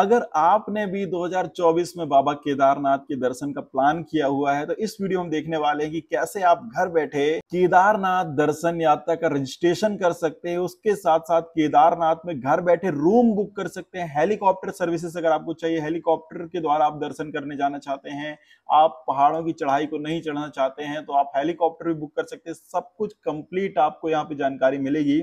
अगर आपने भी 2024 में बाबा केदारनाथ के दर्शन का प्लान किया हुआ है तो इस वीडियो में देखने वाले हैं कि कैसे आप घर बैठे केदारनाथ दर्शन यात्रा का रजिस्ट्रेशन कर सकते हैं उसके साथ साथ केदारनाथ में घर बैठे रूम बुक कर सकते हैं हेलीकॉप्टर सर्विसेज अगर आपको चाहिए हेलीकॉप्टर के द्वारा आप दर्शन करने जाना चाहते हैं आप पहाड़ों की चढ़ाई को नहीं चढ़ना चाहते हैं तो आप हेलीकॉप्टर भी बुक कर सकते हैं सब कुछ कंप्लीट आपको यहाँ पे जानकारी मिलेगी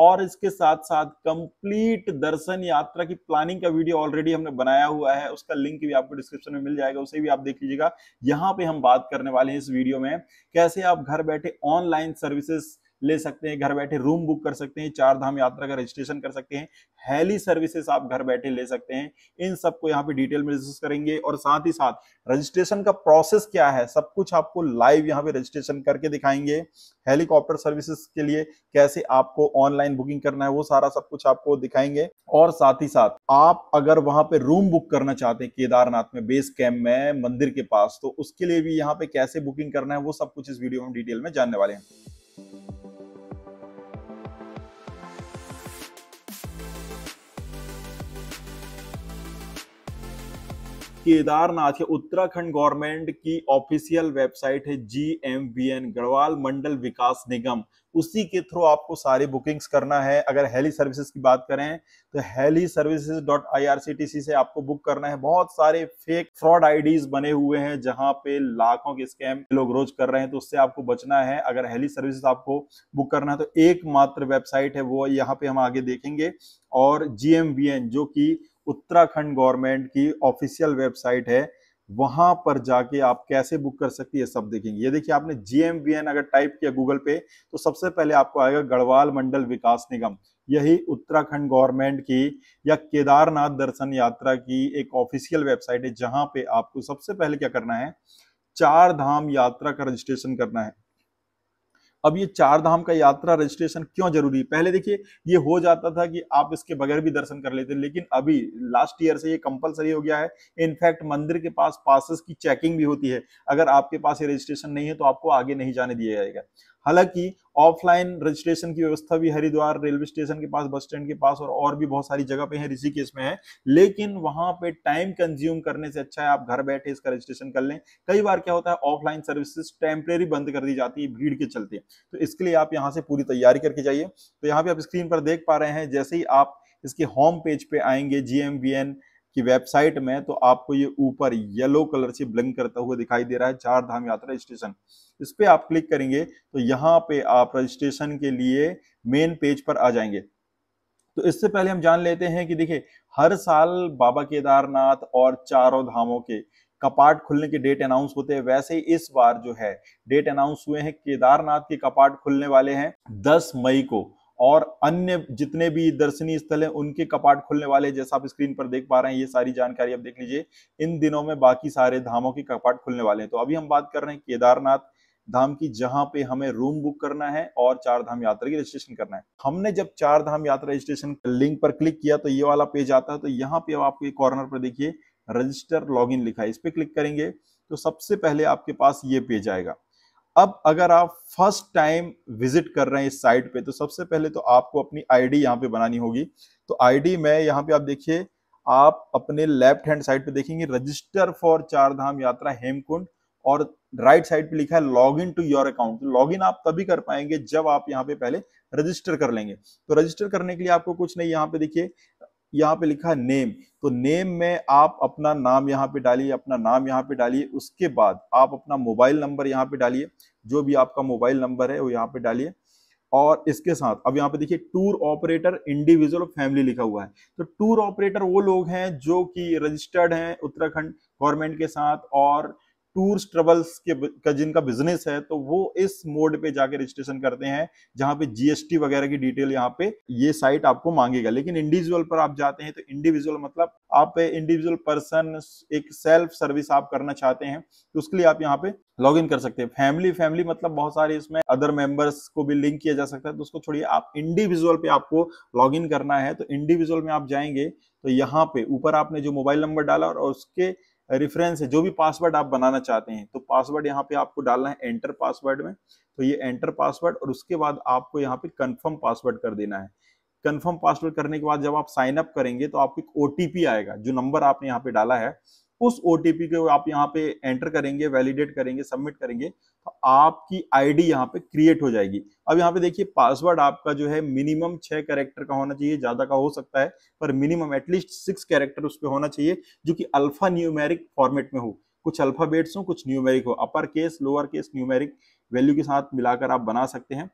और इसके साथ साथ कंप्लीट दर्शन यात्रा की प्लानिंग का वीडियो ऑलरेडी हमने बनाया हुआ है उसका लिंक भी आपको डिस्क्रिप्शन में मिल जाएगा उसे भी आप देख लीजिएगा यहाँ पे हम बात करने वाले हैं इस वीडियो में कैसे आप घर बैठे ऑनलाइन सर्विसेज ले सकते हैं घर बैठे रूम बुक कर सकते हैं चार धाम यात्रा का रजिस्ट्रेशन कर सकते हैं हेली सर्विसेस आप घर बैठे ले सकते हैं इन सबको यहाँ पे डिटेल में डिस्कस करेंगे और साथ ही साथ रजिस्ट्रेशन का प्रोसेस क्या है सब कुछ आपको लाइव यहाँ पे रजिस्ट्रेशन करके दिखाएंगे हेलीकॉप्टर सर्विसेस के लिए कैसे आपको ऑनलाइन बुकिंग करना है वो सारा सब कुछ आपको दिखाएंगे और साथ ही साथ आप अगर वहां पे रूम बुक करना चाहते हैं केदारनाथ में बेस कैंप में मंदिर के पास तो उसके लिए भी यहाँ पे कैसे बुकिंग करना है वो सब कुछ इस वीडियो में डिटेल में जानने वाले हैं केदारनाथ ये उत्तराखंड गवर्नमेंट की ऑफिशियल वेबसाइट है G M V N Garhwal Mandal Vikas Nigam उसी के थ्रू आपको सारी बुकिंग्स करना है अगर हेली सर्विसेज की बात करें तो heli services dot I R C T C से आपको बुक करना है बहुत सारे फेक फ्रॉड आईडीज बने हुए हैं जहां पे लाखों के स्कैम लोग रोज कर रहे हैं तो उससे आपको बचना है अगर हेली सर्विसेज आपको बुक करना है तो एकमात्र वेबसाइट है वो यहाँ पे हम आगे देखेंगे और जी एम बी एन जो की उत्तराखंड गवर्नमेंट की ऑफिशियल वेबसाइट है वहां पर जाके आप कैसे बुक कर सकती है सब देखेंगे ये देखिए आपने जीएमवीएन अगर टाइप किया गूगल पे तो सबसे पहले आपको आएगा गढ़वाल मंडल विकास निगम यही उत्तराखंड गवर्नमेंट की या केदारनाथ दर्शन यात्रा की एक ऑफिशियल वेबसाइट है जहां पे आपको सबसे पहले क्या करना है चार धाम यात्रा का रजिस्ट्रेशन करना है अब ये चार धाम का यात्रा रजिस्ट्रेशन क्यों जरूरी पहले देखिए ये हो जाता था कि आप इसके बगैर भी दर्शन कर लेते लेकिन अभी लास्ट ईयर से ये कंपलसरी हो गया है इनफैक्ट मंदिर के पास पासेस की चेकिंग भी होती है अगर आपके पास ये रजिस्ट्रेशन नहीं है तो आपको आगे नहीं जाने दिया जाएगा हालांकि ऑफलाइन रजिस्ट्रेशन की व्यवस्था भी हरिद्वार रेलवे स्टेशन के पास बस स्टैंड के पास और और भी बहुत सारी जगह पे है ऋषिकेश में है लेकिन वहां पे टाइम कंज्यूम करने से अच्छा है आप घर बैठे इसका रजिस्ट्रेशन कर लें कई बार क्या होता है ऑफलाइन सर्विसेज टेम्परेरी बंद कर दी जाती है भीड़ के चलते तो इसके लिए आप यहाँ से पूरी तैयारी करके जाइए तो यहाँ पे आप स्क्रीन पर देख पा रहे हैं जैसे ही आप इसके होम पेज पे आएंगे जी एम वी एन कि वेबसाइट में तो आपको ये ऊपर येलो कलर से ब्लिंक करता हुआ दिखाई दे रहा है चार धाम यात्रा स्टेशन इस पर आप क्लिक करेंगे तो यहाँ पे आप रजिस्ट्रेशन के लिए मेन पेज पर आ जाएंगे तो इससे पहले हम जान लेते हैं कि देखिए हर साल बाबा केदारनाथ और चारों धामों के कपाट खुलने के डेट अनाउंस होते हैं वैसे ही इस बार जो है डेट अनाउंस हुए हैं केदारनाथ के कपाट खुलने वाले हैं 10 मई को और अन्य जितने भी दर्शनीय स्थल हैं उनके कपाट खुलने वाले जैसा आप स्क्रीन पर देख पा रहे हैं ये सारी जानकारी आप देख लीजिए इन दिनों में बाकी सारे धामों के कपाट खुलने वाले हैं तो अभी हम बात कर रहे हैं केदारनाथ धाम की जहां पे हमें रूम बुक करना है और चार धाम यात्रा की रजिस्ट्रेशन करना है हमने जब चार धाम यात्रा रजिस्ट्रेशन लिंक पर क्लिक किया तो ये वाला पेज आता है तो यहाँ पे आपके कॉर्नर पर देखिए रजिस्टर लॉग लिखा है इस पर क्लिक करेंगे तो सबसे पहले आपके पास ये पेज आएगा अब अगर आप फर्स्ट टाइम विजिट कर रहे हैं इस साइट पे तो सबसे पहले तो आपको अपनी आईडी यहाँ पे बनानी होगी तो आईडी में यहाँ पे आप देखिए आप अपने लेफ्ट हैंड साइड पे देखेंगे रजिस्टर फॉर चार धाम यात्रा हेमकुंड और राइट साइड पे लिखा है log in to your account log in आप तभी कर पाएंगे जब आप यहाँ पे पहले रजिस्टर कर लेंगे तो रजिस्टर करने के लिए आपको कुछ नहीं यहाँ पे देखिए यहाँ पे लिखा नेम तो नेम में आप अपना नाम यहाँ पे डालिए अपना नाम यहाँ पे डालिए उसके बाद आप अपना मोबाइल नंबर यहाँ पे डालिए जो भी आपका मोबाइल नंबर है वो यहाँ पे डालिए और इसके साथ अब यहाँ पे देखिए टूर ऑपरेटर इंडिविजुअल फैमिली लिखा हुआ है तो टूर ऑपरेटर वो लोग हैं जो कि रजिस्टर्ड हैं उत्तराखंड गवर्नमेंट के साथ और टूर्स ट्रेवल्स के का जिनका बिजनेस है तो वो इस मोड पे जाके रजिस्ट्रेशन करते हैं जहां पे जीएसटी वगैरह की डिटेल यहाँ पे ये साइट आपको मांगेगा लेकिन इंडिविजुअल पर आप जाते हैं तो इंडिविजुअल मतलब आप इंडिविजुअल पर्सन एक सेल्फ सर्विस आप करना चाहते हैं तो उसके लिए आप यहाँ पे लॉग इन कर सकते हैं फैमिली फैमिली मतलब बहुत सारे इसमें अदर मेंबर्स को भी लिंक किया जा सकता है तो उसको छोड़िए आप इंडिविजुअल पे आपको लॉग इन करना है तो इंडिविजुअल में आप जाएंगे तो यहाँ पे ऊपर आपने जो मोबाइल नंबर डाला और उसके रेफरेंस है जो भी पासवर्ड आप बनाना चाहते हैं तो पासवर्ड यहाँ पे आपको डालना है एंटर पासवर्ड में तो ये एंटर पासवर्ड और उसके बाद आपको यहाँ पे कंफर्म पासवर्ड कर देना है कंफर्म पासवर्ड करने के बाद जब आप साइन अप करेंगे तो आपको एक ओटीपी आएगा जो नंबर आपने यहाँ पे डाला है उस ओ को आप यहाँ पे एंटर करेंगे वैलिडेट करेंगे सबमिट करेंगे तो आपकी आईडी यहाँ पे क्रिएट हो जाएगी अब यहाँ पे देखिए पासवर्ड आपका जो है मिनिमम छह कैरेक्टर का होना चाहिए ज्यादा का हो सकता है पर मिनिमम एटलीस्ट सिक्स कैरेक्टर उस पर होना चाहिए जो कि अल्फा न्यूमेरिक फॉर्मेट में हो कुछ अल्फाबेट्स हो कुछ न्यूमेरिक हो upper case lower case numeric value के साथ मिलाकर आप बना सकते हैं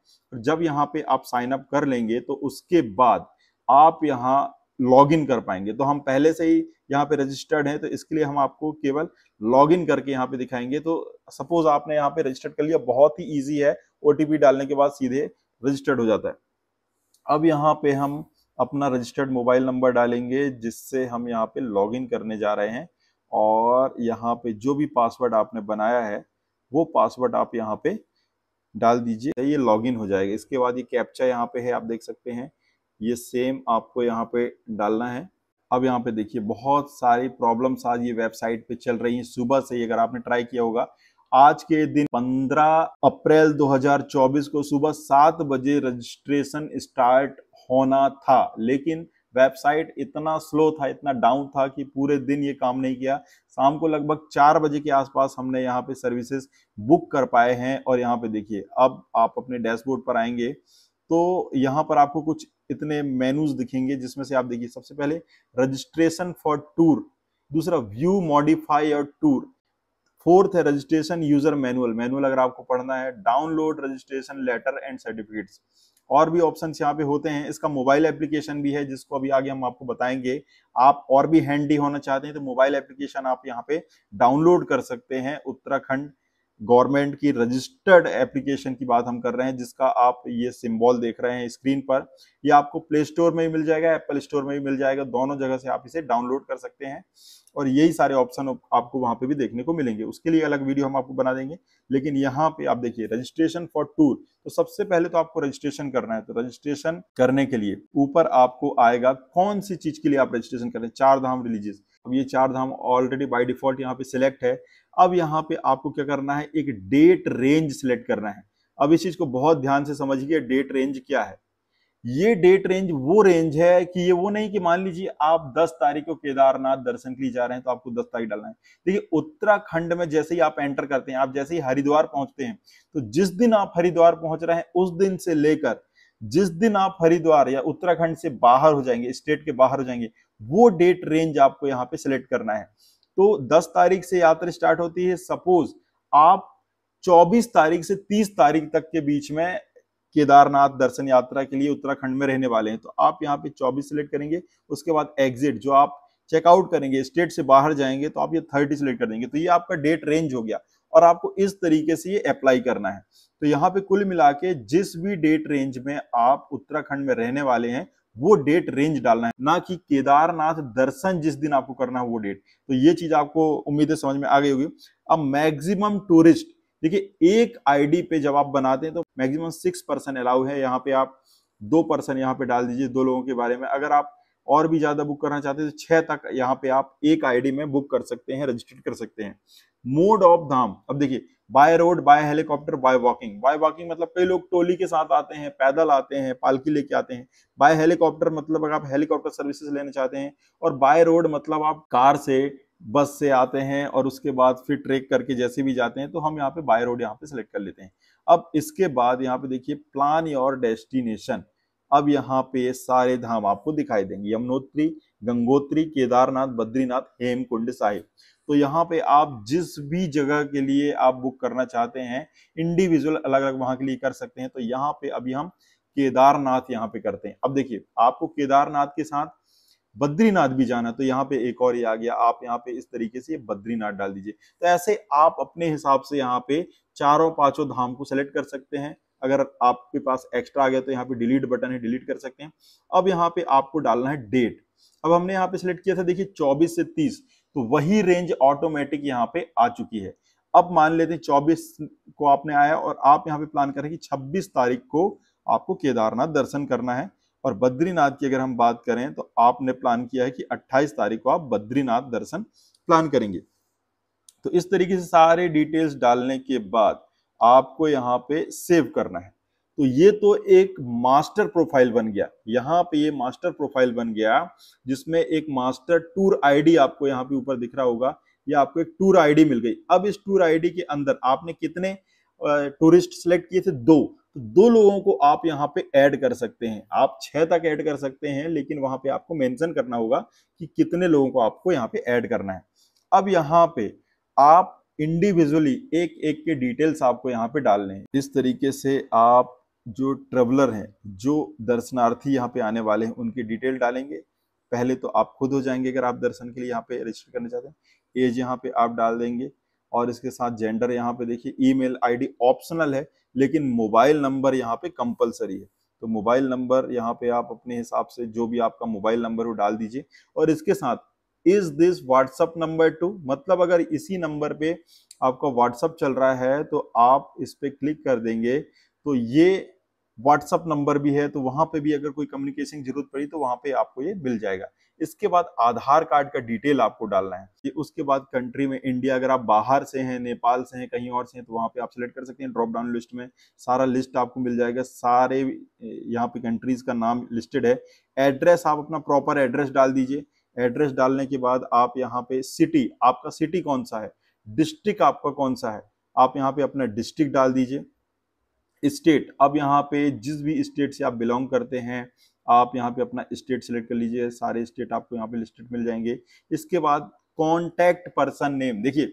जब यहाँ पे आप साइन अप कर लेंगे तो उसके बाद आप यहाँ लॉग इन कर पाएंगे तो हम पहले से ही यहाँ पे रजिस्टर्ड हैं तो इसके लिए हम आपको केवल लॉग इन करके यहाँ पे दिखाएंगे तो सपोज आपने यहाँ पे रजिस्टर्ड कर लिया बहुत ही ईजी है ओ डालने के बाद सीधे रजिस्टर्ड हो जाता है अब यहाँ पे हम अपना रजिस्टर्ड मोबाइल नंबर डालेंगे जिससे हम यहाँ पे लॉग इन करने जा रहे हैं और यहाँ पे जो भी पासवर्ड आपने बनाया है वो पासवर्ड आप यहाँ पे डाल दीजिए ये लॉगिन हो जाएगा इसके बाद ये कैप्चा यहाँ पे है आप देख सकते हैं ये सेम आपको यहाँ पे डालना है अब यहाँ पे देखिए बहुत सारी प्रॉब्लम्स आज ये वेबसाइट पे चल रही हैं सुबह से ही अगर आपने ट्राई किया होगा आज के दिन 15 अप्रैल 2024 को सुबह सात बजे रजिस्ट्रेशन स्टार्ट होना था लेकिन वेबसाइट इतना स्लो था इतना डाउन था कि पूरे दिन ये काम नहीं किया शाम को लगभग चार बजे के आसपास हमने यहाँ पे सर्विसेज बुक कर पाए हैं और यहाँ पे देखिए अब आप अपने डैशबोर्ड पर आएंगे तो यहाँ पर आपको कुछ इतने मेनूज दिखेंगे जिसमें से आप देखिए सबसे पहले रजिस्ट्रेशन फॉर टूर दूसरा व्यू मॉडिफाई और टूर फोर्थ है रजिस्ट्रेशन यूजर मैनुअल मैनुअल अगर आपको पढ़ना है download registration letter and certificates और भी ऑप्शन यहाँ पे होते हैं इसका मोबाइल एप्लीकेशन भी है जिसको अभी आगे हम आपको बताएंगे आप और भी हैंडी होना चाहते हैं तो मोबाइल एप्लीकेशन आप यहाँ पे डाउनलोड कर सकते हैं उत्तराखंड गवर्नमेंट की रजिस्टर्ड एप्लीकेशन की बात हम कर रहे हैं जिसका आप ये सिंबल देख रहे हैं स्क्रीन पर ये आपको प्ले स्टोर में भी मिल जाएगा एप्पल स्टोर में भी मिल जाएगा दोनों जगह से आप इसे डाउनलोड कर सकते हैं और यही सारे ऑप्शन आपको वहां पे भी देखने को मिलेंगे उसके लिए अलग वीडियो हम आपको बना देंगे लेकिन यहाँ पे आप देखिए रजिस्ट्रेशन फॉर टूर तो सबसे पहले तो आपको रजिस्ट्रेशन करना है तो रजिस्ट्रेशन करने के लिए ऊपर आपको आएगा कौन सी चीज के लिए आप रजिस्ट्रेशन करें चार धाम रिलीजियस अब ये चार धाम ऑलरेडी बाई डिफॉल्ट यहाँ पे सिलेक्ट है अब यहाँ पे आपको क्या करना है एक डेट रेंज सिलेक्ट करना है अब इस चीज को बहुत ध्यान से समझिए डेट रेंज क्या है ये डेट रेंज वो रेंज है कि ये वो नहीं कि मान लीजिए आप 10 तारीख को केदारनाथ दर्शन के लिए जा रहे हैं तो आपको 10 तारीख डालना है देखिए उत्तराखंड में जैसे ही आप एंटर करते हैं आप जैसे ही हरिद्वार पहुंचते हैं तो जिस दिन आप हरिद्वार पहुंच रहे हैं उस दिन से लेकर जिस दिन आप हरिद्वार या उत्तराखंड से बाहर हो जाएंगे स्टेट के बाहर हो जाएंगे वो डेट रेंज आपको यहाँ पे सिलेक्ट करना है तो 10 तारीख से यात्रा स्टार्ट होती है सपोज आप 24 तारीख से 30 तारीख तक के बीच में केदारनाथ दर्शन यात्रा के लिए उत्तराखंड में रहने वाले हैं तो आप यहाँ पे 24 सिलेक्ट करेंगे उसके बाद एग्जिट जो आप चेकआउट करेंगे स्टेट से बाहर जाएंगे तो आप ये 30 सिलेक्ट कर देंगे तो ये आपका डेट रेंज हो गया और आपको इस तरीके से ये अप्लाई करना है तो यहाँ पे कुल मिला के जिस भी डेट रेंज में आप उत्तराखंड में रहने वाले हैं वो डेट रेंज डालना है ना कि केदारनाथ दर्शन जिस दिन आपको करना है वो डेट तो ये चीज आपको उम्मीद है समझ में आ गई होगी अब मैक्सिमम टूरिस्ट देखिए एक आईडी पे जब आप बनाते हैं तो मैक्सिमम सिक्स पर्सन अलाउ है यहाँ पे आप दो पर्सन यहाँ पे डाल दीजिए दो लोगों के बारे में अगर आप और भी ज़्यादा बुक करना चाहते हैं तो छह तक यहाँ पे आप एक आईडी में बुक कर सकते हैं रजिस्टर्ड कर सकते हैं मोड ऑफ धाम अब देखिए by road by helicopter by walking by walking मतलब कई लोग टोली के साथ आते हैं पैदल आते हैं पालकी लेके आते हैं बाय हेलीकॉप्टर मतलब अगर आप हेलीकॉप्टर सर्विसेज लेना चाहते हैं और बाय रोड मतलब आप कार से बस से आते हैं और उसके बाद फिर ट्रेक करके जैसे भी जाते हैं तो हम यहाँ पे बाय रोड यहाँ पे सेलेक्ट कर लेते हैं अब इसके बाद यहाँ पे देखिए प्लान योर डेस्टिनेशन अब यहाँ पे सारे धाम आपको दिखाई देंगे यमुनोत्री गंगोत्री केदारनाथ बद्रीनाथ हेमकुंड साहिब तो यहाँ पे आप जिस भी जगह के लिए आप बुक करना चाहते हैं इंडिविजुअल अलग अलग वहां के लिए कर सकते हैं तो यहाँ पे अभी हम केदारनाथ यहाँ पे करते हैं अब देखिए आपको केदारनाथ के साथ बद्रीनाथ भी जाना तो यहाँ पे एक और ये आ गया आप यहाँ पे इस तरीके से बद्रीनाथ डाल दीजिए तो ऐसे आप अपने हिसाब से यहाँ पे चारों पांचों धाम को सेलेक्ट कर सकते हैं अगर आपके पास एक्स्ट्रा आ गया तो यहाँ पे डिलीट बटन है डिलीट कर सकते हैं अब यहाँ पे आपको डालना है डेट अब हमने यहाँ पे सिलेक्ट किया था देखिए 24 से तो वही रेंज ऑटोमेटिक यहाँ पे आ चुकी है अब मान लेते हैं चौबीस को आपने आया और आप यहाँ पे प्लान करें कि छब्बीस तारीख को आपको केदारनाथ दर्शन करना है और बद्रीनाथ की अगर हम बात करें तो आपने प्लान किया है कि 28 तारीख को आप बद्रीनाथ दर्शन प्लान करेंगे तो इस तरीके से सारे डिटेल्स डालने के बाद आपको यहाँ पे सेव करना है तो ये तो एक मास्टर प्रोफाइल बन गया यहाँ पे ये मास्टर प्रोफाइल बन गया जिसमें एक मास्टर टूर आईडी आपको यहाँ पे ऊपर दिख रहा होगा ये आपको एक टूर आईडी मिल गई अब इस टूर आईडी के अंदर आपने कितने टूरिस्ट सिलेक्ट किए थे दो तो दो लोगों को आप यहाँ पे ऐड कर सकते हैं आप छह तक ऐड कर सकते हैं लेकिन वहां पे आपको मेंशन करना होगा कि कितने लोगों को आपको यहाँ पे ऐड करना है अब यहाँ पे आप इंडिविजुअली एक एक के डिटेल्स आपको यहाँ पे डालने हैं जिस तरीके से आप जो ट्रेवलर हैं जो दर्शनार्थी यहाँ पे आने वाले हैं उनकी डिटेल डालेंगे पहले तो आप खुद हो जाएंगे अगर आप दर्शन के लिए यहाँ पे रजिस्टर करना चाहते हैं एज यहाँ पे आप डाल देंगे और इसके साथ जेंडर यहाँ पे देखिए ईमेल आईडी ऑप्शनल है लेकिन मोबाइल नंबर यहाँ पे कंपलसरी है तो मोबाइल नंबर यहाँ पे आप अपने हिसाब से जो भी आपका मोबाइल नंबर हो डाल दीजिए और इसके साथ is this WhatsApp number too मतलब अगर इसी नंबर पे आपका व्हाट्सअप चल रहा है तो आप इस पर क्लिक कर देंगे तो ये व्हाट्सअप नंबर भी है तो वहाँ पे भी अगर कोई कम्युनिकेशन की जरूरत पड़ी तो वहाँ पे आपको ये मिल जाएगा इसके बाद आधार कार्ड का डिटेल आपको डालना है ये उसके बाद कंट्री में इंडिया अगर आप बाहर से हैं नेपाल से हैं कहीं और से हैं तो वहाँ पे आप सेलेक्ट कर सकते हैं ड्रॉप डाउन लिस्ट में सारा लिस्ट आपको मिल जाएगा सारे यहाँ पे कंट्रीज का नाम लिस्टेड है एड्रेस आप अपना प्रॉपर एड्रेस डाल दीजिए एड्रेस डालने के बाद आप यहाँ पे सिटी आपका सिटी कौन सा है डिस्ट्रिक्ट आपका कौन सा है आप यहाँ पे अपना डिस्ट्रिक्ट डाल दीजिए स्टेट अब यहाँ पे जिस भी स्टेट से आप बिलोंग करते हैं आप यहाँ पे अपना स्टेट सेलेक्ट कर लीजिए सारे स्टेट आपको यहाँ पे लिस्टेड मिल जाएंगे इसके बाद कॉन्टैक्ट पर्सन नेम देखिए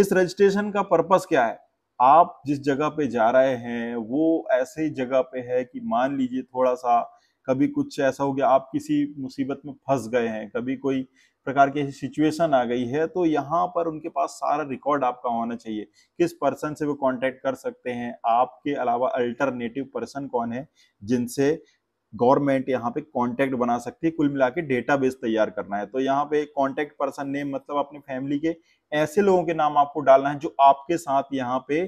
इस रजिस्ट्रेशन का पर्पस क्या है आप जिस जगह पे जा रहे हैं वो ऐसे जगह पे है कि मान लीजिए थोड़ा सा कभी कुछ ऐसा हो गया आप किसी मुसीबत में फंस गए हैं कभी कोई प्रकार की सिचुएशन आ गई है तो यहाँ पर उनके पास सारा रिकॉर्ड आपका होना चाहिए किस पर्सन से वो कांटेक्ट कर सकते हैं आपके अलावा अल्टरनेटिव पर्सन कौन है जिनसे गवर्नमेंट यहाँ पे कांटेक्ट बना सकती है कुल मिला के डेटाबेस तैयार करना है तो यहाँ पे कांटेक्ट पर्सन नेम मतलब अपने फैमिली के ऐसे लोगों के नाम आपको डालना है जो आपके साथ यहाँ पे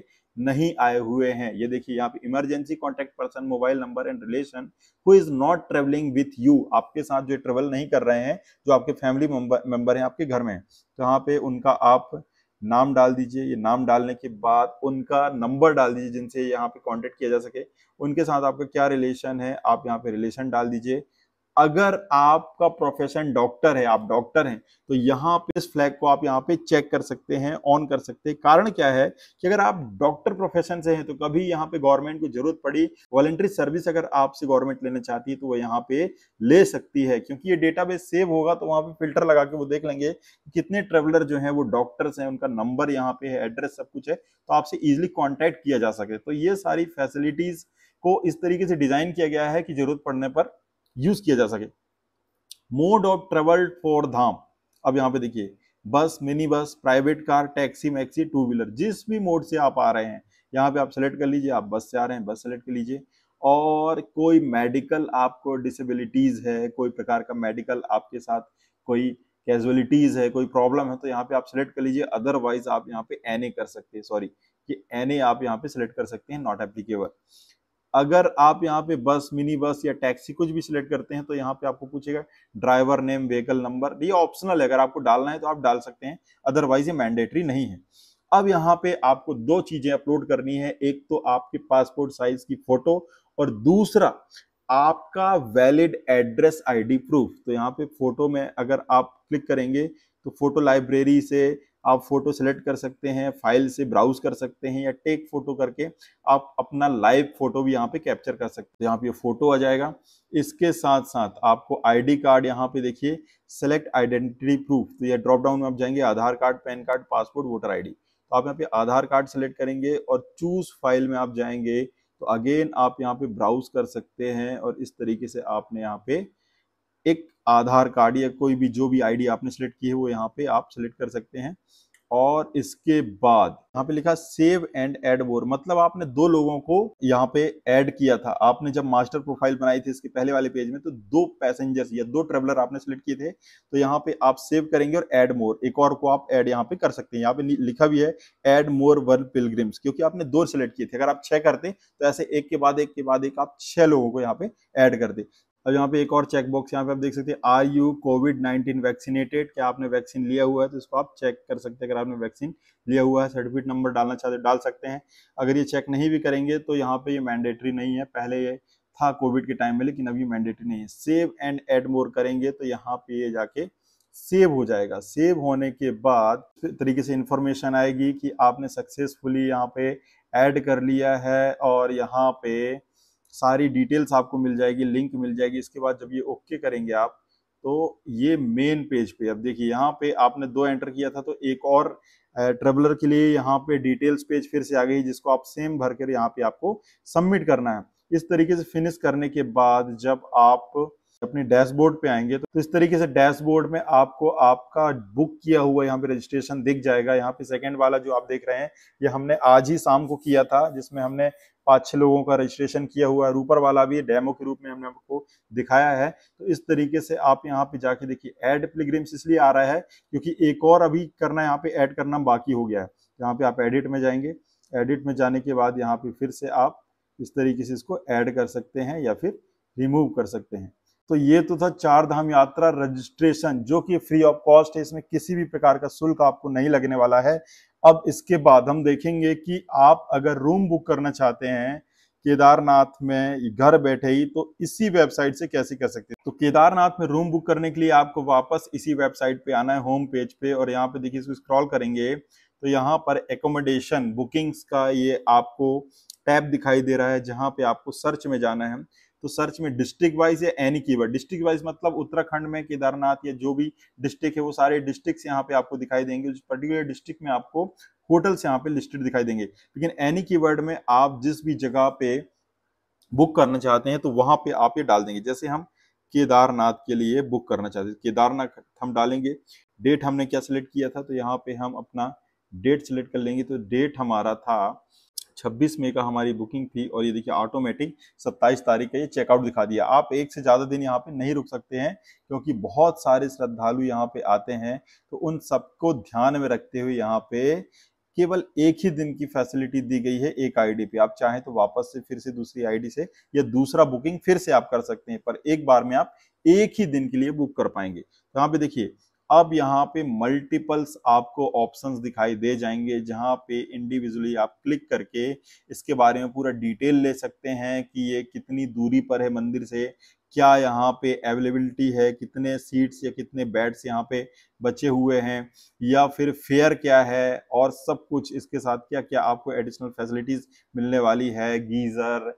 नहीं आए हुए हैं ये देखिए यहाँ पे emergency contact person mobile number and relation who is not travelling with you आपके साथ जो ट्रेवल नहीं कर रहे हैं जो आपके फैमिली मेंबर हैं आपके घर में तो यहाँ पे उनका आप नाम डाल दीजिए ये नाम डालने के बाद उनका नंबर डाल दीजिए जिनसे यहाँ पे कॉन्टेक्ट किया जा सके उनके साथ आपका क्या रिलेशन है आप यहाँ पे रिलेशन डाल दीजिए अगर आपका प्रोफेशन डॉक्टर है आप डॉक्टर हैं तो यहाँ पे इस फ्लैग को आप यहाँ पे चेक कर सकते हैं ऑन कर सकते हैं कारण क्या है कि अगर आप डॉक्टर प्रोफेशन से हैं तो कभी यहाँ पे गवर्नमेंट को जरूरत पड़ी वॉलेंट्री सर्विस अगर आपसे गवर्नमेंट लेना चाहती है तो वो यहाँ पे ले सकती है क्योंकि ये डेटा सेव होगा तो वहाँ पे फिल्टर लगा के वो देख लेंगे कि कितने ट्रेवलर जो है वो डॉक्टर्स हैं उनका नंबर यहाँ पे है एड्रेस सब कुछ है तो आपसे इजिली कॉन्टेक्ट किया जा सके तो ये सारी फैसिलिटीज को इस तरीके से डिजाइन किया गया है कि जरूरत पड़ने पर यूज किया जा सके mode of travel for Dham अब यहाँ पे देखिए bus mini bus private car taxi maxi two wheeler जिस भी मोड से आप आ रहे हैं यहाँ पे आप सेलेक्ट कर लीजिए आप बस से आ रहे हैं बस सेलेक्ट कर लीजिए और कोई मेडिकल आपको डिसेबिलिटीज़ है कोई प्रकार का मेडिकल आपके साथ कोई कैजुअलिटीज़ है कोई प्रॉब्लम है तो यहाँ पे आप सेलेक्ट कर लीजिए अदरवाइज आप यहाँ पे एन कर सकते हैं सॉरी कि एन आप यहाँ पे सेलेक्ट कर सकते हैं नॉट एप्लीकेबल अगर आप यहाँ पे बस मिनी बस या टैक्सी कुछ भी सिलेक्ट करते हैं तो यहाँ पे आपको पूछेगा ड्राइवर नेम व्हीकल नंबर ये ऑप्शनल है अगर आपको डालना है तो आप डाल सकते हैं अदरवाइज ये मैंडेटरी नहीं है अब यहाँ पे आपको दो चीजें अपलोड करनी है एक तो आपके पासपोर्ट साइज की फोटो और दूसरा आपका वैलिड एड्रेस आईडी प्रूफ तो यहाँ पे फोटो में अगर आप क्लिक करेंगे तो फोटो लाइब्रेरी से आप फोटो सेलेक्ट कर सकते हैं फाइल से ब्राउज कर सकते हैं या टेक फोटो करके आप अपना लाइव फोटो भी यहाँ पे कैप्चर कर सकते हैं यहाँ पे फोटो आ जाएगा इसके साथ साथ आपको आईडी कार्ड यहाँ पे देखिए सेलेक्ट आइडेंटिटी प्रूफ तो ये ड्रॉप डाउन में आप जाएंगे Aadhaar card PAN card passport voter ID तो आप यहाँ पे आधार कार्ड सेलेक्ट करेंगे और चूज फाइल में आप जाएंगे तो अगेन आप यहाँ पे ब्राउज कर सकते हैं और इस तरीके से आपने यहाँ पे एक आधार कार्ड या कोई भी जो भी आईडी आपने सेलेक्ट की है वो यहाँ पे आप सेलेक्ट कर सकते हैं और इसके बाद यहाँ पे लिखा सेव एंड एड वोर मतलब आपने दो लोगों को यहाँ पे ऐड किया था आपने जब मास्टर प्रोफाइल बनाई थी इसके पहले वाले पेज में तो दो पैसेंजर्स या दो ट्रेवलर आपने सेलेक्ट किए थे तो यहाँ पे आप सेव करेंगे और एड मोर एक और को आप ऐड यहाँ पे कर सकते हैं यहाँ पे लिखा भी है एड मोर वर्ल्ड पिलग्रिम्स क्योंकि आपने दो सिलेक्ट किए थे अगर आप छह करते तो ऐसे एक के बाद एक के बाद एक आप छह लोगों को यहाँ पे ऐड दे अब यहाँ पे एक और चेक बॉक्स यहाँ पे आप देख सकते हैं are you COVID nineteen vaccinated क्या आपने वैक्सीन लिया हुआ है तो इसको आप चेक कर सकते हैं अगर आपने वैक्सीन लिया हुआ है सर्टिफिकेट नंबर डालना चाहते डाल सकते हैं अगर ये चेक नहीं भी करेंगे तो यहाँ पे ये मैंडेटरी नहीं है पहले ये था कोविड के टाइम में लेकिन अभी मैंडेटरी नहीं है सेव एंड एड मोर करेंगे तो यहाँ पे ये जाके सेव हो जाएगा सेव होने के बाद तरीके से इंफॉर्मेशन आएगी कि आपने सक्सेसफुली यहाँ पे ऐड कर लिया है और यहाँ पे सारी डिटेल्स आपको मिल जाएगी लिंक मिल जाएगी इसके बाद जब ये ओके करेंगे आप तो ये मेन पेज पे अब देखिए यहाँ पे आपने दो एंटर किया था तो एक और ट्रेवलर के लिए यहाँ पे डिटेल्स पेज फिर से आ गई जिसको आप सेम भर कर यहाँ पे आपको सबमिट करना है इस तरीके से फिनिश करने के बाद जब आप अपने डैशबोर्ड पे आएंगे तो इस तरीके से डैशबोर्ड में आपको आपका बुक किया हुआ यहाँ पे रजिस्ट्रेशन दिख जाएगा यहाँ पे सेकंड वाला जो आप देख रहे हैं ये हमने आज ही शाम को किया था जिसमें हमने पाँच छह लोगों का रजिस्ट्रेशन किया हुआ है ऊपर वाला भी डेमो के रूप में हमने आपको दिखाया है तो इस तरीके से आप यहाँ पे जाके देखिए एड प्लेग्रीम्स इसलिए आ रहा है क्योंकि एक और अभी करना यहाँ पे ऐड करना बाकी हो गया है यहाँ पे आप एडिट में जाएंगे एडिट में जाने के बाद यहाँ पे फिर से आप इस तरीके से इसको ऐड कर सकते हैं या फिर रिमूव कर सकते हैं तो ये तो था चार धाम यात्रा रजिस्ट्रेशन जो कि फ्री ऑफ कॉस्ट है इसमें किसी भी प्रकार का शुल्क आपको नहीं लगने वाला है अब इसके बाद हम देखेंगे कि आप अगर रूम बुक करना चाहते हैं केदारनाथ में घर बैठे ही तो इसी वेबसाइट से कैसे कर सकते हैं तो केदारनाथ में रूम बुक करने के लिए आपको वापस इसी वेबसाइट पे आना है होम पेज पे और यहाँ पे देखिए इसको स्क्रॉल करेंगे तो यहाँ पर एकोमोडेशन बुकिंग्स का ये आपको टैब दिखाई दे रहा है जहाँ पे आपको सर्च में जाना है तो सर्च में डिस्ट्रिक्ट वाइज या एनी कीवर्ड डिस्ट्रिक्ट वाइज मतलब उत्तराखंड में केदारनाथ या जो भी डिस्ट्रिक्ट है वो सारे डिस्ट्रिक्ट यहाँ पे आपको दिखाई देंगे उस पर्टिकुलर डिस्ट्रिक्ट में आपको होटल्स यहाँ पे लिस्टेड दिखाई देंगे लेकिन एनी कीवर्ड में आप जिस भी जगह पे बुक करना चाहते हैं तो वहां पे आप ये डाल देंगे जैसे हम केदारनाथ के लिए बुक करना चाहते हैं केदारनाथ हम डालेंगे डेट हमने क्या सिलेक्ट किया था तो यहाँ पे हम अपना डेट सिलेक्ट कर लेंगे तो डेट हमारा था छब्बीस मई का हमारी बुकिंग थी और ये देखिए ऑटोमेटिक सत्ताईस तारीख का ये चेकआउट दिखा दिया आप एक से ज़्यादा दिन यहाँ पे नहीं रुक सकते हैं क्योंकि बहुत सारे श्रद्धालु यहाँ पे आते हैं तो उन सबको ध्यान में रखते हुए यहाँ पे केवल एक ही दिन की फैसिलिटी दी गई है एक आईडी पे आप चाहें तो वापस से फिर से दूसरी आईडी से या दूसरा बुकिंग फिर से आप कर सकते हैं पर एक बार में आप एक ही दिन के लिए बुक कर पाएंगे तो यहाँ पे देखिए अब यहाँ पे मल्टीपल्स आपको ऑप्शंस दिखाई दे जाएंगे जहाँ पे इंडिविजुअली आप क्लिक करके इसके बारे में पूरा डिटेल ले सकते हैं कि ये कितनी दूरी पर है मंदिर से क्या यहाँ पे अवेलेबिलिटी है कितने सीट्स या कितने बेड्स यहाँ पे बचे हुए हैं या फिर फेयर क्या है और सब कुछ इसके साथ क्या क्या आपको एडिशनल फैसिलिटीज़ मिलने वाली है geyser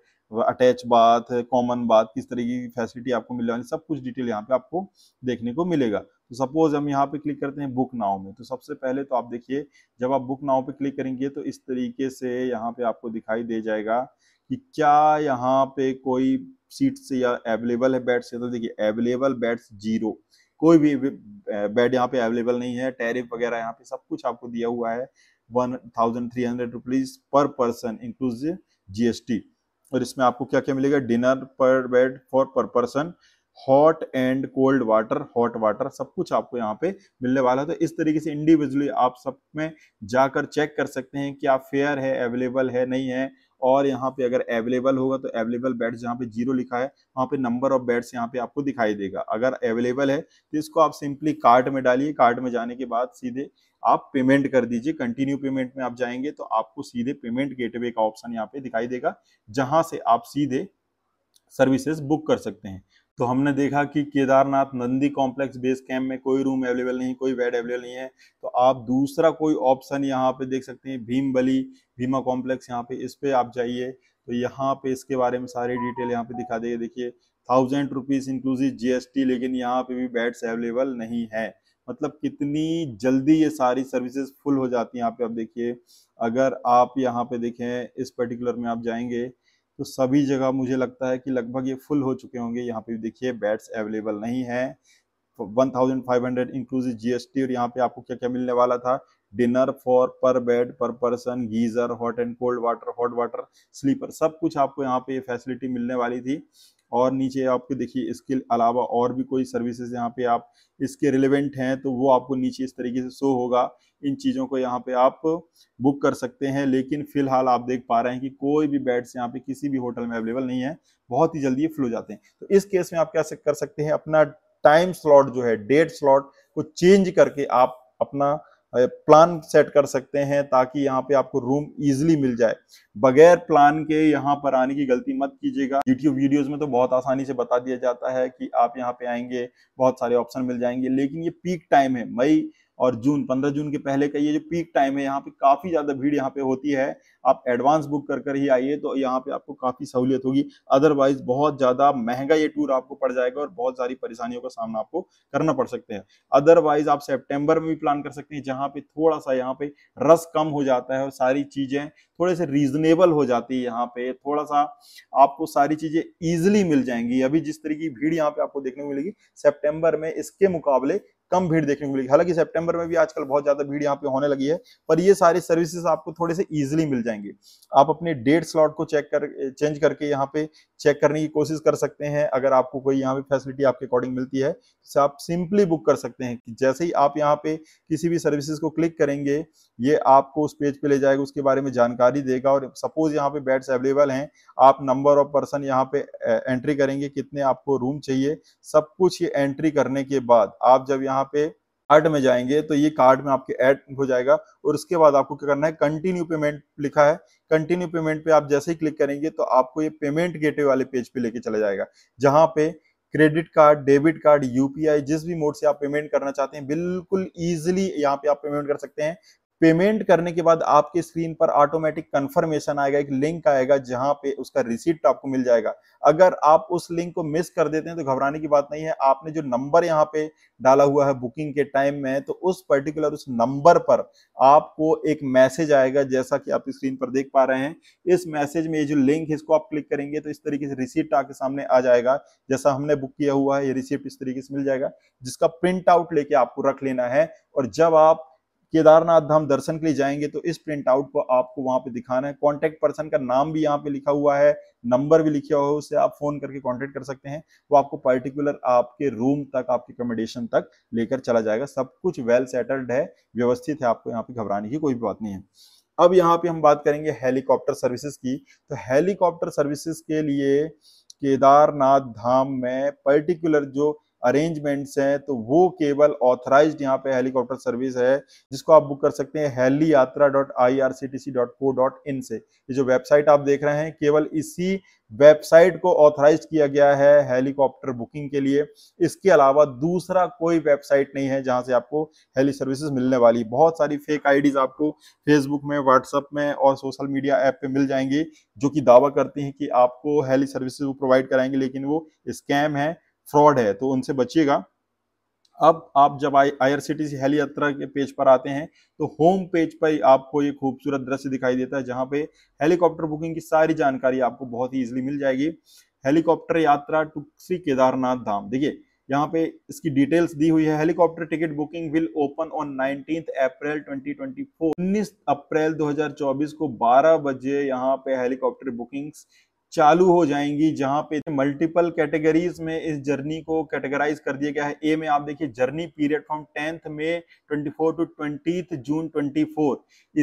attach bath common bath किस तरह की फैसिलिटी आपको मिल जाएगी सब कुछ डिटेल यहाँ पे आपको देखने को मिलेगा तो सपोज हम यहाँ पे क्लिक करते हैं बुक नाव में तो सबसे पहले तो आप देखिए जब आप बुक नाव पे क्लिक करेंगे तो इस तरीके से यहाँ पे आपको दिखाई दे जाएगा कि क्या यहाँ पे कोई सीट से या अवेलेबल है बेड्स तो देखिए अवेलेबल बेड्स जीरो कोई भी बेड यहाँ पे अवेलेबल नहीं है टैरिफ वगैरह यहाँ पे सब कुछ आपको दिया हुआ है one thousand three hundred rupees per person inclusive GST और इसमें आपको क्या क्या मिलेगा dinner per bed for per person hot and cold water hot water सब कुछ आपको यहाँ पे मिलने वाला है तो इस तरीके से इंडिविजुअली आप सब में जाकर चेक कर सकते हैं कि आप फेयर है अवेलेबल है नहीं है और यहाँ पे अगर अवेलेबल होगा तो अवेलेबल बेड्स जहाँ पे जीरो लिखा है वहाँ पे नंबर ऑफ बेड्स यहाँ पे आपको दिखाई देगा अगर अवेलेबल है तो इसको आप सिंपली कार्ट में डालिए कार्ट में जाने के बाद सीधे आप पेमेंट कर दीजिए कंटिन्यू पेमेंट में आप जाएंगे तो आपको सीधे पेमेंट गेटवे का ऑप्शन यहाँ पे दिखाई देगा जहां से आप सीधे सर्विसेज बुक कर सकते हैं तो हमने देखा कि Kedarnath Nandi complex base camp में कोई रूम अवेलेबल नहीं कोई बेड अवेलेबल नहीं है तो आप दूसरा कोई ऑप्शन यहाँ पे देख सकते हैं भीम बली भीमा कॉम्प्लेक्स यहाँ पे इस पे आप जाइए तो यहाँ पे इसके बारे में सारी डिटेल यहाँ पे दिखा देंगे देखिए थाउजेंड रुपीज इंक्लूसिव जीएसटी लेकिन यहाँ पे भी बेड्स अवेलेबल नहीं है मतलब कितनी जल्दी ये सारी सर्विसेज फुल हो जाती हैं यहाँ पे आप देखिए अगर आप यहाँ पे देखें इस पर्टिकुलर में आप जाएंगे तो सभी जगह मुझे लगता है कि लगभग ये फुल हो चुके होंगे यहाँ पे देखिए बेड्स अवेलेबल नहीं है 1500 इंक्लूसिव जीएसटी और यहाँ पे आपको क्या क्या मिलने वाला था dinner for per bed per person geyser hot and cold water hot water slipper सब कुछ आपको यहाँ पे फैसिलिटी मिलने वाली थी और नीचे आपके देखिए इसके अलावा और भी कोई सर्विसेज यहाँ पे आप इसके रिलेवेंट हैं तो वो आपको नीचे इस तरीके से शो होगा इन चीज़ों को यहाँ पे आप बुक कर सकते हैं लेकिन फिलहाल आप देख पा रहे हैं कि कोई भी बेड्स यहाँ पे किसी भी होटल में अवेलेबल नहीं है बहुत ही जल्दी ये फ्लो जाते हैं तो इस केस में आप क्या कर सकते हैं अपना टाइम स्लॉट जो है डेट स्लॉट को चेंज करके आप अपना प्लान सेट कर सकते हैं ताकि यहाँ पे आपको रूम इजिली मिल जाए बगैर प्लान के यहाँ पर आने की गलती मत कीजिएगा यूट्यूब वीडियोस में तो बहुत आसानी से बता दिया जाता है कि आप यहाँ पे आएंगे बहुत सारे ऑप्शन मिल जाएंगे लेकिन ये पीक टाइम है मई और जून पंद्रह जून के पहले का ये जो पीक टाइम है यहाँ पे काफ़ी ज़्यादा भीड़ यहाँ पे होती है आप एडवांस बुक कर कर ही आइए तो यहाँ पे आपको काफ़ी सहूलियत होगी अदरवाइज बहुत ज़्यादा महंगा ये टूर आपको पड़ जाएगा और बहुत सारी परेशानियों का सामना आपको करना पड़ सकते हैं अदरवाइज आप सेप्टेम्बर में भी प्लान कर सकते हैं जहाँ पे थोड़ा सा यहाँ पे रस कम हो जाता है और सारी चीज़ें थोड़े से रीजनेबल हो जाती है यहाँ पे थोड़ा सा आपको सारी चीज़ें ईजिली मिल जाएंगी अभी जिस तरीके की भीड़ यहाँ पे आपको देखने को मिलेगी सेप्टेम्बर में इसके मुकाबले कम भीड़ देखने को मिलेगी हालांकि सेप्टेम्बर में भी आजकल बहुत ज्यादा भीड़ यहाँ पे होने लगी है पर ये सारी सर्विसेज आपको थोड़े से इजिली मिल जाएंगे आप अपने डेट स्लॉट को चेक कर चेंज करके यहाँ पे चेक करने की कोशिश कर सकते हैं अगर आपको कोई यहाँ पे फैसिलिटी आपके अकॉर्डिंग मिलती है तो आप सिंपली बुक कर सकते हैं कि जैसे ही आप यहाँ पे किसी भी सर्विसेज को क्लिक करेंगे ये आपको उस पेज पे ले जाएगा उसके बारे में जानकारी देगा और सपोज यहाँ पे बेड्स अवेलेबल हैं आप नंबर ऑफ पर्सन यहाँ पे एंट्री करेंगे कितने आपको रूम चाहिए सब कुछ ये एंट्री करने के बाद आप जब यहाँ पे कार्ड में जाएंगे तो ये कार्ड में आपके ऐड हो जाएगा और उसके बाद आपको क्या करना है कंटिन्यू पेमेंट लिखा है कंटिन्यू पेमेंट पे आप जैसे ही क्लिक करेंगे तो आपको ये पेमेंट गेटवे वाले पेज पे लेके चला जाएगा जहां पे credit card debit card UPI जिस भी मोड से आप पेमेंट करना चाहते हैं बिल्कुल ईजिली यहाँ पे आप पेमेंट कर सकते हैं पेमेंट करने के बाद आपके स्क्रीन पर ऑटोमेटिक कंफर्मेशन आएगा एक लिंक आएगा जहां पे उसका रिसिप्ट आपको मिल जाएगा अगर आप उस लिंक को मिस कर देते हैं तो घबराने की बात नहीं है आपने जो नंबर यहाँ पे डाला हुआ है बुकिंग के टाइम में तो उस पर्टिकुलर उस नंबर पर आपको एक मैसेज आएगा जैसा कि आप स्क्रीन पर देख पा रहे हैं इस मैसेज में ये जो लिंक है इसको आप क्लिक करेंगे तो इस तरीके से रिसिप्ट आपके सामने आ जाएगा जैसा हमने बुक किया हुआ है ये रिसिप्ट इस तरीके से मिल जाएगा जिसका प्रिंट आउट लेके आपको रख लेना है और जब आप केदारनाथ धाम दर्शन के लिए जाएंगे तो इस प्रिंट आउट को आपको वहां पे दिखाना है कॉन्टेक्ट पर्सन का नाम भी यहाँ पे लिखा हुआ है नंबर भी लिखा हुआ है उससे आप फोन करके कॉन्टेक्ट कर सकते हैं वो आपको पर्टिकुलर आपके रूम तक आपके अकोमोडेशन तक लेकर चला जाएगा सब कुछ वेल सेटल्ड है व्यवस्थित है आपको यहाँ पे घबराने की कोई बात नहीं है अब यहाँ पे हम बात करेंगे हेलीकॉप्टर सर्विसेज की तो हेलीकॉप्टर सर्विसेज के लिए केदारनाथ धाम में पर्टिकुलर जो अरेंजमेंट्स हैं तो वो केवल ऑथराइज यहाँ पे हेलीकॉप्टर सर्विस है जिसको आप बुक कर सकते हैं heli Yatra dot I R C T C dot co dot in से ये जो वेबसाइट आप देख रहे हैं केवल इसी वेबसाइट को ऑथराइज किया गया है हेलीकॉप्टर बुकिंग के लिए इसके अलावा दूसरा कोई वेबसाइट नहीं है जहां से आपको हेली सर्विसेज मिलने वाली बहुत सारी फेक आईडीज आपको फेसबुक में व्हाट्सएप में और सोशल मीडिया ऐप पे मिल जाएंगी जो कि दावा करती हैं कि आपको हेली सर्विसेज वो प्रोवाइड कराएंगे लेकिन वो स्कैम है फ्रॉड है तो उनसे बचिएगा अब आप जब I I R C T C heli Yatra के पेज पर आते हैं तो होम पेज पर आपको ये खूबसूरत दृश्य दिखाई देता है जहां पे हेलीकॉप्टर बुकिंग की सारी जानकारी आपको बहुत ही ईजिली मिल जाएगी हेलीकॉप्टर यात्रा टू श्री केदारनाथ धाम देखिए यहाँ पे इसकी डिटेल्स दी हुई है helicopter ticket booking will open on nineteen April 2024 19 April 2024 को 12 बजे यहाँ पे हेलीकॉप्टर बुकिंग्स चालू हो जाएंगी जहां पे मल्टीपल कैटेगरीज में इस जर्नी को कैटेगराइज कर दिया गया है ए में आप देखिए जर्नी पीरियड फ्रॉम टेंथ में 24 टू ट्वेंटी जून 24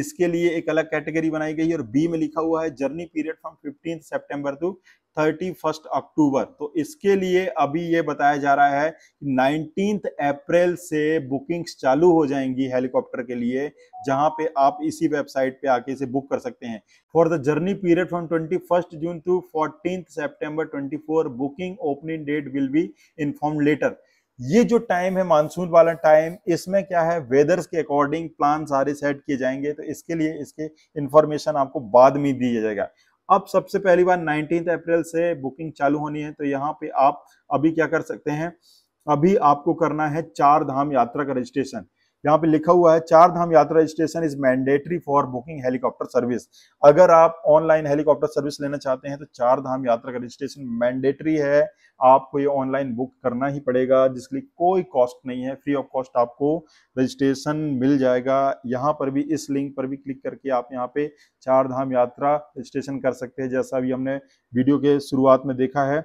इसके लिए एक अलग कैटेगरी बनाई गई है और बी में लिखा हुआ है journey period from fifteen September to thirty first October तो इसके लिए अभी ये बताया जा रहा है कि नाइनटीन अप्रैल से बुकिंग्स चालू हो जाएंगी हेलीकॉप्टर के लिए जहां पे आप इसी वेबसाइट पे आके इसे बुक कर सकते हैं for the journey period from twenty first June to fourteen September twenty four booking opening date will be inform later ये जो टाइम है मानसून वाला टाइम इसमें क्या है वेदर्स के अकॉर्डिंग प्लान सारे सेट किए जाएंगे तो इसके लिए इसके इंफॉर्मेशन आपको बाद में दी जाएगा अब सबसे पहली बार नाइनटीन अप्रैल से बुकिंग चालू होनी है तो यहाँ पे आप अभी क्या कर सकते हैं अभी आपको करना है चार धाम यात्रा का रजिस्ट्रेशन यहाँ पे लिखा हुआ है Char Dham Yatra registration is mandatory for booking helicopter service अगर आप ऑनलाइन हेलीकॉप्टर सर्विस लेना चाहते हैं तो चार धाम यात्रा का रजिस्ट्रेशन मैंडेटरी है आपको ये ऑनलाइन बुक करना ही पड़ेगा जिसके लिए कोई कॉस्ट नहीं है फ्री ऑफ कॉस्ट आपको रजिस्ट्रेशन मिल जाएगा यहाँ पर भी इस लिंक पर भी क्लिक करके आप यहाँ पे चार धाम यात्रा रजिस्ट्रेशन कर सकते हैं जैसा भी हमने वीडियो के शुरुआत में देखा है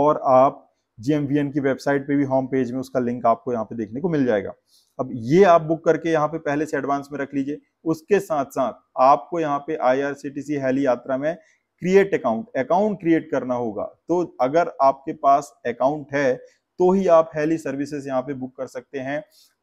और आप जी की वेबसाइट पे भी होम पेज में उसका लिंक आपको यहाँ पे देखने को मिल जाएगा अब ये आप बुक करके यहाँ पे पहले से एडवांस में रख लीजिए उसके साथ साथ आपको यहाँ पे आईआरसीटीसी हैली यात्रा में क्रिएट अकाउंट अकाउंट क्रिएट करना होगा तो अगर आपके पास अकाउंट है तो ही आप हेली सर्विसेज यहाँ पे बुक कर सकते हैं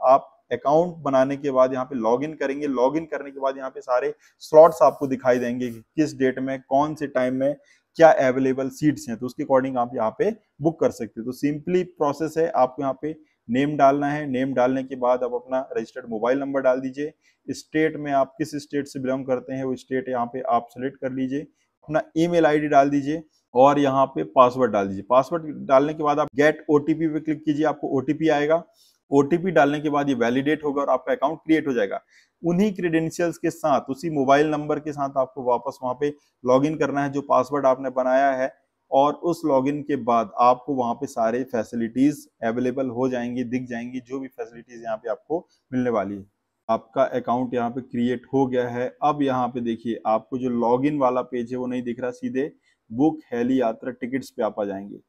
आप अकाउंट बनाने के बाद यहाँ पे लॉगिन करेंगे लॉगिन करने के बाद यहाँ पे सारे स्लॉट्स आपको दिखाई देंगे कि किस डेट में कौन से टाइम में क्या अवेलेबल सीट्स हैं तो उसके अकॉर्डिंग आप यहाँ पे बुक कर सकते हैं तो सिंपली प्रोसेस है आपको यहाँ पे नेम डालना है नेम डालने के बाद आप अपना रजिस्टर्ड मोबाइल नंबर डाल दीजिए स्टेट में आप किस स्टेट से बिलोंग करते हैं वो स्टेट यहाँ पे आप सेलेक्ट कर लीजिए अपना ईमेल आईडी डाल दीजिए और यहाँ पे पासवर्ड डाल दीजिए पासवर्ड डालने के बाद आप गेट ओटीपी पे क्लिक कीजिए आपको ओटीपी आएगा ओटीपी डालने के बाद ये वैलिडेट होगा और आपका अकाउंट क्रिएट हो जाएगा उन्हीं क्रेडेंशियल्स के साथ उसी मोबाइल नंबर के साथ आपको वापस वहाँ पे लॉगिन करना है जो पासवर्ड आपने बनाया है और उस लॉगिन के बाद आपको वहाँ पे सारे फैसिलिटीज़ अवेलेबल हो जाएंगी दिख जाएंगी जो भी फैसिलिटीज़ यहाँ पे आपको मिलने वाली है आपका अकाउंट यहाँ पे क्रिएट हो गया है अब यहाँ पे देखिए आपको जो लॉगिन वाला पेज है वो नहीं दिख रहा सीधे बुक हैली यात्रा टिकट्स पे आप आ जाएंगे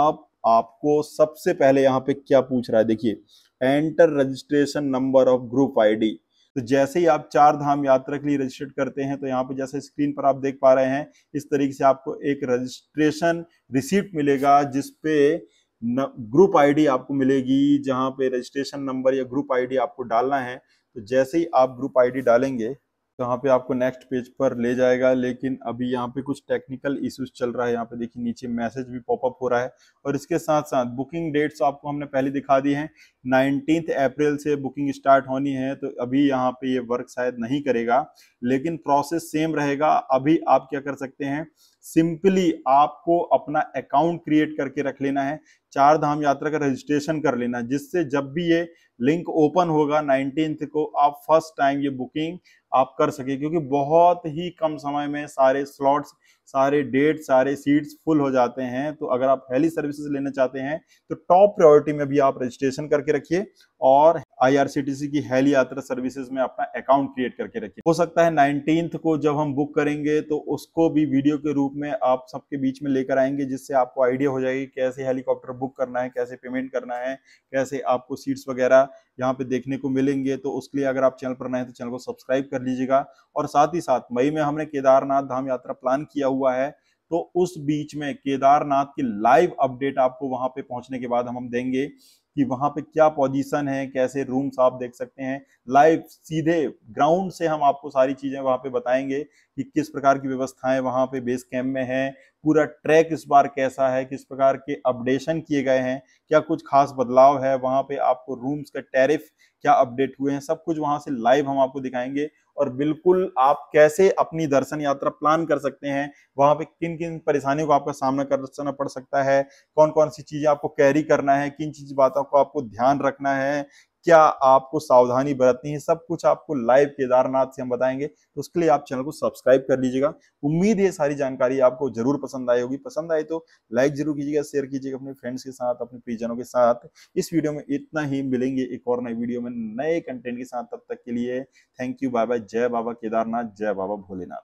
आप आपको सबसे पहले यहाँ पे क्या पूछ रहा है देखिए enter registration number of group ID तो जैसे ही आप चार धाम यात्रा के लिए रजिस्टर्ड करते हैं तो यहाँ पे जैसे स्क्रीन पर आप देख पा रहे हैं इस तरीके से आपको एक रजिस्ट्रेशन रिसिप्ट मिलेगा जिसपे ग्रुप आईडी आपको मिलेगी जहाँ पे रजिस्ट्रेशन नंबर या ग्रुप आईडी आपको डालना है तो जैसे ही आप ग्रुप आईडी डालेंगे तो यहाँ पे आपको नेक्स्ट पेज पर ले जाएगा लेकिन अभी यहाँ पे कुछ टेक्निकल इश्यूज चल रहा है यहाँ पे देखिए नीचे मैसेज भी पॉपअप हो रहा है और इसके साथ साथ बुकिंग डेट्स आपको हमने पहले दिखा दी हैं नाइनटीन अप्रैल से बुकिंग स्टार्ट होनी है तो अभी यहाँ पे ये वर्क शायद नहीं करेगा लेकिन प्रोसेस सेम रहेगा अभी आप क्या कर सकते हैं सिंपली आपको अपना अकाउंट क्रिएट करके रख लेना है चार धाम यात्रा का रजिस्ट्रेशन कर लेना जिससे जब भी ये लिंक ओपन होगा नाइनटीन्थ को आप फर्स्ट टाइम ये बुकिंग आप कर सके क्योंकि बहुत ही कम समय में सारे स्लॉट्स सारे डेट सारे सीट्स फुल हो जाते हैं तो अगर आप हेली सर्विसेज लेना चाहते हैं तो टॉप प्रायोरिटी में भी आप रजिस्ट्रेशन करके रखिए और आईआरसीटीसी की हेली यात्रा सर्विसेज में अपना अकाउंट क्रिएट करके रखिए हो सकता है नाइनटीन को जब हम बुक करेंगे तो उसको भी वीडियो के रूप में आप सबके बीच में लेकर आएंगे जिससे आपको आइडिया हो जाएगी कैसे हेलीकॉप्टर बुक करना है कैसे पेमेंट करना है कैसे आपको सीट्स वगैरह यहाँ पे देखने को मिलेंगे तो उसके लिए अगर आप चैनल पर नए हैं तो चैनल को सब्सक्राइब कर लीजिएगा और साथ ही साथ मई में हमने केदारनाथ धाम यात्रा प्लान किया हुआ है तो उस बीच में केदारनाथ की लाइव अपडेट आपको वहां पे पहुंचने के बाद हम हम देंगे कि वहाँ पे क्या पोजीशन है कैसे रूम्स आप देख सकते हैं लाइव सीधे ग्राउंड से हम आपको सारी चीज़ें वहाँ पे बताएंगे कि किस प्रकार की व्यवस्थाएं वहाँ पे बेस कैंप में है पूरा ट्रैक इस बार कैसा है किस प्रकार के अपडेशन किए गए हैं क्या कुछ खास बदलाव है वहाँ पे आपको रूम्स का टैरिफ क्या अपडेट हुए हैं सब कुछ वहाँ से लाइव हम आपको दिखाएंगे और बिल्कुल आप कैसे अपनी दर्शन यात्रा प्लान कर सकते हैं वहाँ पे किन किन परेशानियों को आपका सामना करना पड़ सकता है कौन कौन सी चीज़ें आपको कैरी करना है किन चीज बातों को आपको ध्यान रखना है क्या आपको सावधानी बरतनी है सब कुछ आपको लाइव केदारनाथ से हम बताएंगे तो उसके लिए आप चैनल को सब्सक्राइब कर लीजिएगा उम्मीद है सारी जानकारी आपको जरूर पसंद आई होगी पसंद आए तो लाइक जरूर कीजिएगा शेयर कीजिएगा अपने फ्रेंड्स के साथ अपने परिजनों के साथ इस वीडियो में इतना ही मिलेंगे एक और नए वीडियो में नए कंटेंट के साथ तब तक के लिए थैंक यू बाय बाय जय बाबा केदारनाथ जय बाबा भोलेनाथ